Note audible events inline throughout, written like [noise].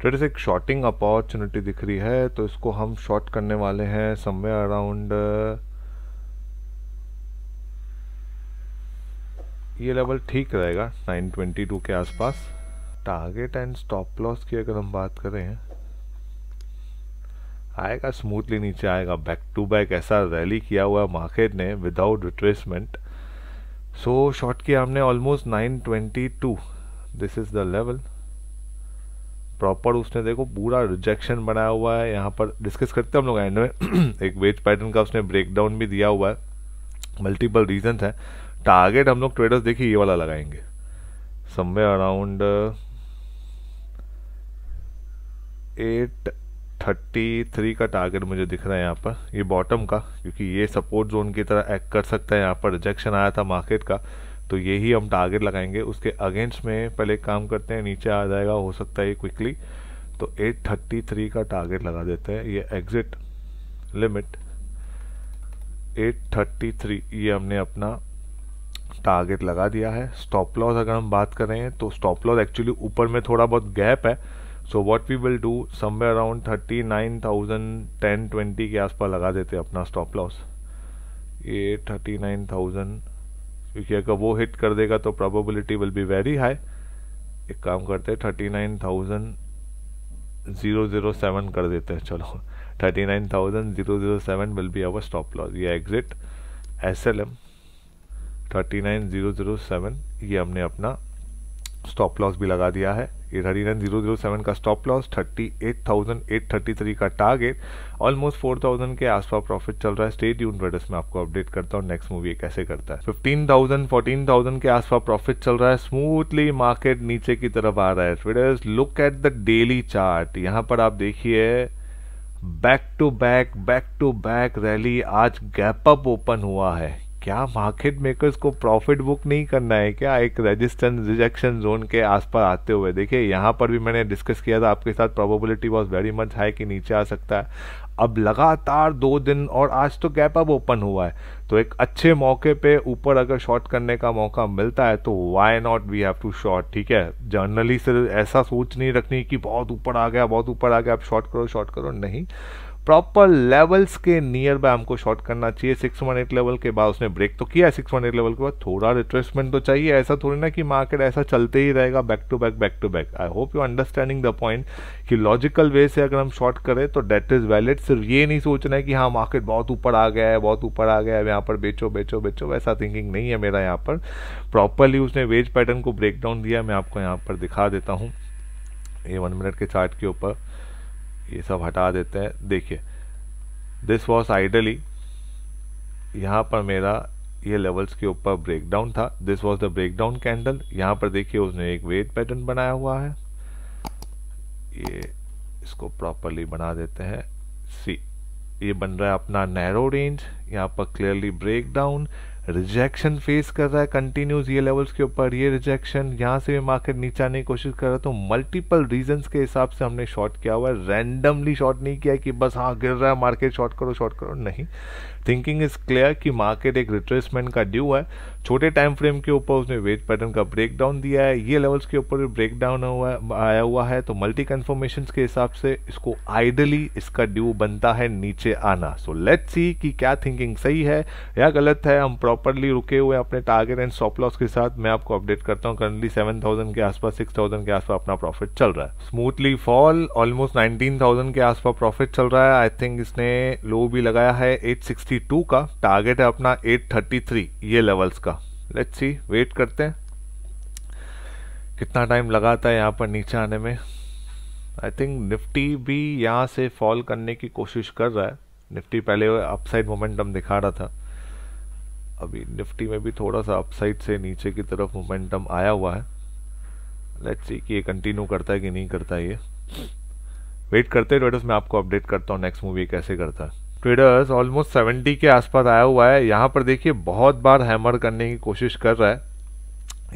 traders एक shorting opportunity दिख रही है तो इसको हम शॉर्ट करने वाले हैं समवे अराउंड ये लेवल ठीक रहेगा 922 के आसपास टारगेट एंड स्टॉप लॉस की अगर हम बात करें आएगा स्मूथली नीचे आएगा बैक टू बैक ऐसा रैली किया हुआ मार्केट ने विदाउट रिट्रेसमेंट सो शॉर्ट किया हमने almost 922 this is the level proper उसने देखो पूरा रिजेक्शन बनाया हुआ है यहाँ पर डिस्कस करते हैं हम लोग एंड में [clears throat] एक वेज पैटर्न का उसने ब्रेकडाउन भी दिया हुआ है मल्टीपल रीजन है टारगेट हम लोग ट्रेडर्स देखिए ये वाला लगाएंगे someway around eight thirty three का टारगेट मुझे दिख रहा है यहाँ पर ये बॉटम का क्योंकि ये सपोर्ट जोन की तरह एक्ट कर सकता है यहाँ पर रिजेक्शन आया था मार्केट का तो यही हम टारगेट लगाएंगे उसके अगेंस्ट में पहले काम करते हैं नीचे आ जाएगा हो सकता है क्विकली तो 833 का टारगेट लगा देते हैं ये एग्जिट लिमिट 833 ये हमने अपना टारगेट लगा दिया है स्टॉप लॉस अगर हम बात करें तो स्टॉप लॉस एक्चुअली ऊपर में थोड़ा बहुत गैप है so what we will do somewhere around thirty nine thousand ten twenty के आसपास लगा देते हैं अपना स्टॉप लॉस ये थर्टी नाइन थाउजेंड क्योंकि अगर वो हिट कर देगा तो probability will be very high एक काम करते हैं thirty nine thousand zero zero seven कर देते हैं चलो thirty nine thousand zero zero seven will be our stop loss ये exit S L M thirty nine zero zero seven ये हमने अपना स्टॉप लॉस भी लगा दिया है thirty nine zero zero seven का stop loss thirty eight thousand eight thirty three का टारगेट ऑलमोस्ट फोर थाउजेंड के आसपास प्रॉफिट चल रहा है स्टेट यून ट्रेडर्स में आपको अपडेट करता हूँ नेक्स्ट मूवी कैसे करता है फिफ्टीन थाउजेंड फोर्टीन थाउजेंड के आसपास प्रॉफिट चल रहा है स्मूथली मार्केट नीचे की तरफ आ रहा है traders look at the daily chart यहाँ पर आप देखिए back to back back to back rally आज गैप अप ओपन हुआ है क्या मार्केट मेकर्स को प्रॉफिट बुक नहीं करना है क्या एक रेजिस्टेंस रिजेक्शन जोन के आसपास आते हुए देखिए यहाँ पर भी मैंने डिस्कस किया था आपके साथ probability was very much high कि नीचे आ सकता है अब लगातार दो दिन और आज तो गैप अब ओपन हुआ है तो एक अच्छे मौके पे ऊपर अगर शॉर्ट करने का मौका मिलता है तो why not we have to short ठीक है जर्नली सिर्फ ऐसा सोच नहीं रखनी कि बहुत ऊपर आ गया बहुत ऊपर आ गया आप शॉर्ट करो शॉर्ट करो नहीं प्रॉपर लेवल्स के नियर बाय हमको शॉर्ट करना चाहिए सिक्स वन एट लेवल के बाद उसने ब्रेक तो किया सिक्स वन एट लेवल के बाद थोड़ा रिट्रेसमेंट तो चाहिए ऐसा थोड़ी ना कि मार्केट ऐसा चलते ही रहेगा back to back back to back I hope you understanding the point कि लॉजिकल वे से अगर हम शॉर्ट करें तो डेट इज वैलिड सिर्फ ये नहीं सोचना है कि हाँ मार्केट बहुत ऊपर आ गया है बहुत ऊपर आ गया है यहाँ पर बेचो बेचो बेचो वैसा थिंकिंग नहीं है मेरा यहाँ पर प्रॉपरली उसने वेज पैटर्न को ब्रेक डाउन दिया मैं आपको यहाँ पर दिखा देता हूँ ये वन मिनट के चार्ट के ऊपर ये सब हटा देते हैं देखिए दिस वॉज आइडली यहाँ पर मेरा ये लेवल्स के ऊपर ब्रेकडाउन था this was the breakdown candle यहाँ पर देखिए उसने एक वेट पैटर्न बनाया हुआ है ये इसको प्रॉपरली बना देते हैं सी ये बन रहा है अपना नैरो रेंज यहाँ पर क्लियरली ब्रेकडाउन रिजेक्शन फेस कर रहा है कंटिन्यूस ये लेवल्स के ऊपर ये रिजेक्शन यहाँ से भी मार्केट नीचे आने की कोशिश कर रहा है तो मल्टीपल रीजंस के हिसाब से हमने शॉर्ट किया हुआ है रैंडमली शॉर्ट नहीं किया कि बस हाँ गिर रहा है मार्केट शॉर्ट करो शॉर्ट करो नहीं थिंकिंग इज क्लियर कि मार्केट एक रिट्रेसमेंट का ड्यू है छोटे टाइम फ्रेम के ऊपर उसने वेज पैटर्न का ब्रेकडाउन दिया है ये लेवल्स के ऊपर ब्रेक डाउन आया हुआ है तो मल्टी कन्फर्मेशन के हिसाब से इसको आइडली इसका ड्यू बनता है नीचे आना सो लेट्स सी कि क्या थिंकिंग सही है या गलत है हम प्रॉपर प्रॉपरली रुके हुए अपने टारगेट एंड स्टॉप लॉस के साथ मैं आपको अपडेट करता हूँ करंटली सेवन थाउजेंड के आसपास सिक्स थाउजेंड के आसपास अपना प्रॉफिट चल रहा है smoothly fall almost nineteen thousand के आसपास प्रॉफिट चल रहा है आई थिंक इसने लो भी लगाया है एट सिक्सटी टू का टारगेट है अपना एट थर्टी थ्री ये लेवल्स का लेट सी वेट करते हैं कितना टाइम लगाता है यहाँ पर नीचे आने में आई थिंक निफ्टी भी यहाँ से फॉल करने की कोशिश कर रहा है निफ्टी पहले अपसाइड मोमेंटम दिखा रहा था अभी निफ्टी में भी थोड़ा सा अपसाइड से नीचे की तरफ मोमेंटम आया हुआ है लेट्स सी कि ये कंटिन्यू करता है कि नहीं करता ये वेट करते ट्रेडर्स मैं आपको अपडेट करता हूँ नेक्स्ट मूवी कैसे करता है ट्रेडर्स ऑलमोस्ट सेवेंटी के आसपास आया हुआ है यहाँ पर देखिए बहुत बार हैमर करने की कोशिश कर रहा है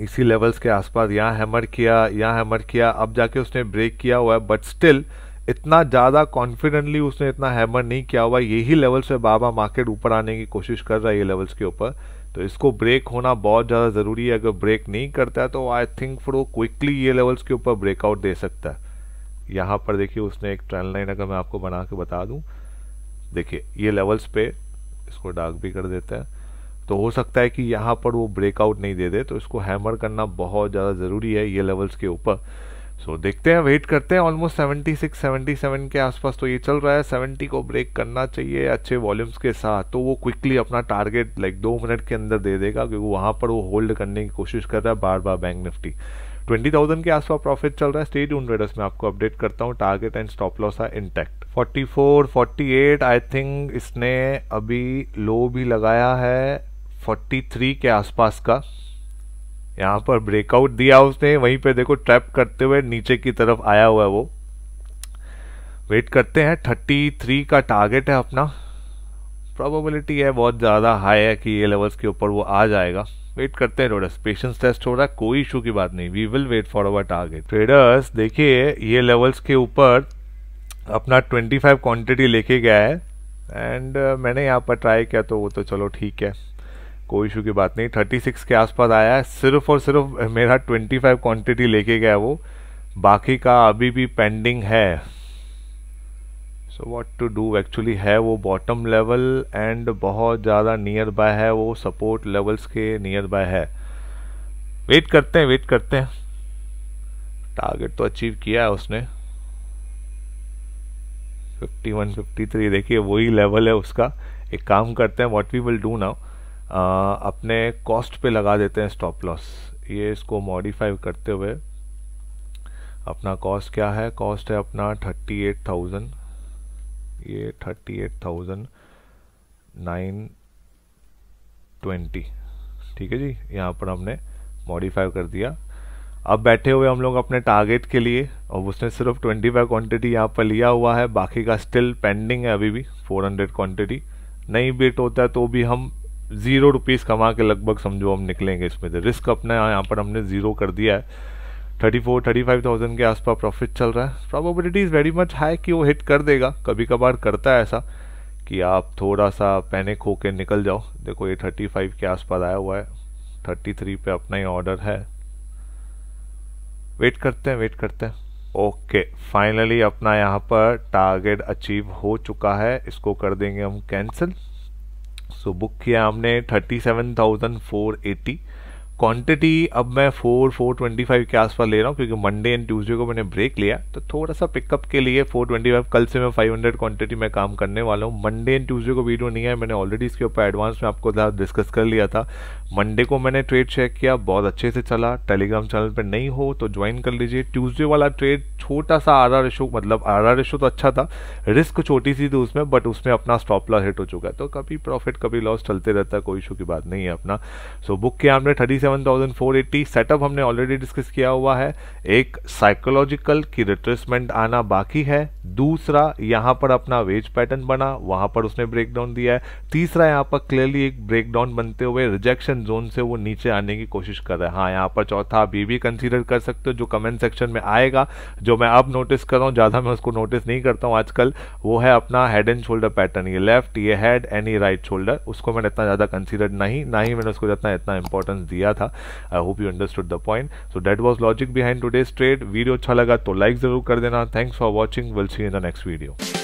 इसी लेवल्स के आसपास यहाँ हैमर किया यहाँ हैमर किया अब जाके उसने ब्रेक किया हुआ है बट स्टिल इतना ज़्यादा कॉन्फिडेंटली उसने इतना हैमर नहीं किया हुआ यही लेवल से बाबा मार्केट ऊपर आने की कोशिश कर रहा है ये लेवल्स के ऊपर तो इसको ब्रेक होना बहुत ज़्यादा ज़रूरी है अगर ब्रेक नहीं करता है तो आई थिंक फिर वो क्विकली ये लेवल्स के ऊपर ब्रेकआउट दे सकता है यहाँ पर देखिए उसने एक ट्रेंड लाइन अगर मैं आपको बना के बता दूँ देखिए ये लेवल्स पे इसको डार्क भी कर देता है तो हो सकता है कि यहाँ पर वो ब्रेकआउट नहीं दे दे तो इसको हैमर करना बहुत ज़्यादा ज़रूरी है ये लेवल्स के ऊपर सो so, देखते हैं वेट करते हैं ऑलमोस्ट 76 77 के आसपास तो ये चल रहा है 70 को ब्रेक करना चाहिए अच्छे वॉल्यूम्स के साथ तो वो क्विकली अपना टारगेट लाइक दो मिनट के अंदर दे देगा क्योंकि वहाँ पर वो होल्ड करने की कोशिश कर रहा है बार बार बैंक निफ्टी 20,000 के आसपास प्रॉफिट चल रहा है स्टेट उन ट्रेडर्स में आपको अपडेट करता हूँ टारगेट एंड स्टॉप लॉस है इंटैक्ट 44, 48 आई थिंक इसने अभी लो भी लगाया है 43 के आसपास का यहाँ पर ब्रेकआउट दिया उसने वहीं पे देखो ट्रैप करते हुए नीचे की तरफ आया हुआ है वो वेट करते हैं 33 का टारगेट है अपना प्रोबेबिलिटी है बहुत ज़्यादा हाई है कि ये लेवल्स के ऊपर वो आ जाएगा वेट करते हैं ट्रेडर्स पेशेंस टेस्ट हो रहा है कोई इशू की बात नहीं we will wait for our target traders देखिए ये लेवल्स के ऊपर अपना 25 क्वांटिटी लेके गया है एंड uh, मैंने यहाँ पर ट्राई किया तो वो तो चलो ठीक है कोई इशू की बात नहीं थर्टी सिक्स के आसपास आया है सिर्फ और सिर्फ मेरा ट्वेंटी फाइव क्वान्टिटी लेके गया वो बाकी का अभी भी पेंडिंग है so what to do actually है वो बॉटम लेवल एंड बहुत ज़्यादा नियर बाय है वो सपोर्ट लेवल्स के नियर बाय है वेट करते हैं वेट करते हैं टारगेट तो अचीव किया है उसने 51, 53 देखिए वही लेवल है उसका एक काम करते हैं what we will do now अपने कॉस्ट पे लगा देते हैं स्टॉप लॉस ये इसको मॉडिफाई करते हुए अपना कॉस्ट क्या है कॉस्ट है अपना थर्टी एट थाउजेंड ये thirty eight thousand nine twenty ठीक है जी यहाँ पर हमने मॉडिफाई कर दिया अब बैठे हुए हम लोग अपने टारगेट के लिए और उसने सिर्फ ट्वेंटी फाइव क्वान्टिटी यहाँ पर लिया हुआ है बाकी का स्टिल पेंडिंग है अभी भी फोर हंड्रेड क्वान्टिटी नहीं बेट होता है तो भी हम ज़ीरो रुपीज़ कमा के लगभग समझो हम निकलेंगे इसमें से रिस्क अपना यहाँ पर हमने ज़ीरो कर दिया है thirty four thirty five thousand के आसपास प्रॉफिट चल रहा है probability is very much high कि वो हिट कर देगा कभी कभार करता है ऐसा कि आप थोड़ा सा पैनिक होकर निकल जाओ देखो ये थर्टी फाइव के आसपास आया हुआ है थर्टी थ्री पे अपना ही ऑर्डर है वेट करते हैं वेट करते हैं ओके फाइनली अपना यहाँ पर टारगेट अचीव हो चुका है इसको कर देंगे हम कैंसिल सो बुक किया हमने thirty seven thousand four eighty quantity अब मैं फोर फोर ट्वेंटी फाइव के आसपास ले रहा हूँ क्योंकि मंडे एंड ट्यूसडे को मैंने ब्रेक लिया तो थोड़ा सा पिकअप के लिए फोर ट्वेंटी फाइव कल से मैं फाइव हंड्रेड क्वांटिटी में काम करने वाला हूँ मंडे एंड ट्यूसडे को वीडियो नहीं है मैंने ऑलरेडी इसके ऊपर एडवांस में आपको डिस्कस कर लिया था मंडे को मैंने ट्रेड चेक किया बहुत अच्छे से चला टेलीग्राम चैनल पर नहीं हो तो ज्वाइन कर लीजिए ट्यूजडे वाला ट्रेड छोटा सा आर आर रेशो मतलब आर आर रेशो तो अच्छा था रिस्क छोटी सी थी उसमें बट उसमें अपना स्टॉप लॉस हिट हो चुका है तो कभी प्रॉफिट कभी लॉस चलते रहता है कोई इशू की बात नहीं है अपना सो बुक किया हमने थर्टी 47,480 सेटअप हमने ऑलरेडी डिस्कस किया हुआ है एक साइकोलॉजिकल की रिट्रेसमेंट आना बाकी है दूसरा यहाँ पर अपना वेज पैटर्न बना वहां पर उसने ब्रेकडाउन दिया है तीसरा यहाँ पर क्लियरली एक ब्रेकडाउन बनते हुए रिजेक्शन जोन से वो नीचे आने की कोशिश कर रहा है हाँ यहाँ पर चौथा बी भी कंसिडर कर सकते हो जो कमेंट सेक्शन में आएगा जो मैं अब नोटिस कर रहा हूँ ज़्यादा मैं उसको नोटिस नहीं करता हूँ आजकल वो है अपना हेड एंड शोल्डर पैटर्न ये लेफ्ट ये हेड एंड ये राइट शोल्डर उसको मैंने इतना ज़्यादा कंसिडर नहीं ना ही मैंने उसको इतना इतना इंपॉर्टेंस दिया किया था I hope you understood the point so that was logic behind today's trade video अच्छा लगा तो लाइक जरूर कर देना thanks for watching will see in the next video